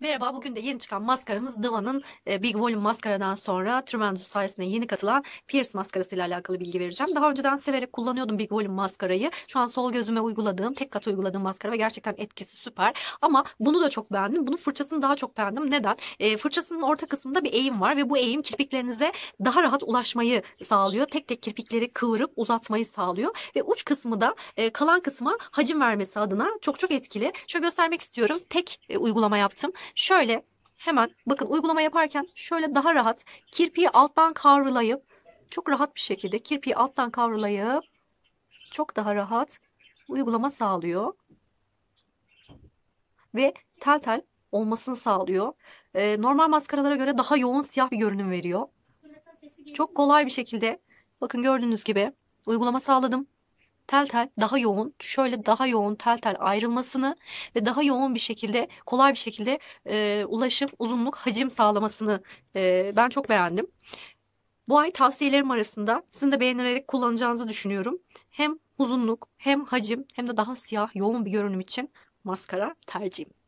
Merhaba, bugün de yeni çıkan maskaramız Divan'ın e, Big Volume maskaradan sonra Tremendous sayesinde yeni katılan Pierce maskarası ile alakalı bilgi vereceğim. Daha önceden severek kullanıyordum Big Volume maskarayı. Şu an sol gözüme uyguladığım, tek kat uyguladığım maskara ve gerçekten etkisi süper. Ama bunu da çok beğendim. Bunun fırçasını daha çok beğendim. Neden? E, fırçasının orta kısmında bir eğim var ve bu eğim kirpiklerinize daha rahat ulaşmayı sağlıyor. Tek tek kirpikleri kıvırıp uzatmayı sağlıyor. Ve uç kısmı da e, kalan kısma hacim vermesi adına çok çok etkili. Şöyle göstermek istiyorum. Tek e, uygulama yaptım. Şöyle hemen bakın uygulama yaparken şöyle daha rahat kirpiği alttan kavrulayıp çok rahat bir şekilde kirpiği alttan kavrulayıp çok daha rahat uygulama sağlıyor. Ve tel tel olmasını sağlıyor. Ee, normal maskaralara göre daha yoğun siyah bir görünüm veriyor. Çok kolay bir şekilde bakın gördüğünüz gibi uygulama sağladım tel tel daha yoğun şöyle daha yoğun tel tel ayrılmasını ve daha yoğun bir şekilde kolay bir şekilde e, ulaşım uzunluk hacim sağlamasını e, ben çok beğendim. Bu ay tavsiyelerim arasında sizin de beğenerek kullanacağınızı düşünüyorum. Hem uzunluk hem hacim hem de daha siyah yoğun bir görünüm için maskara tercihim.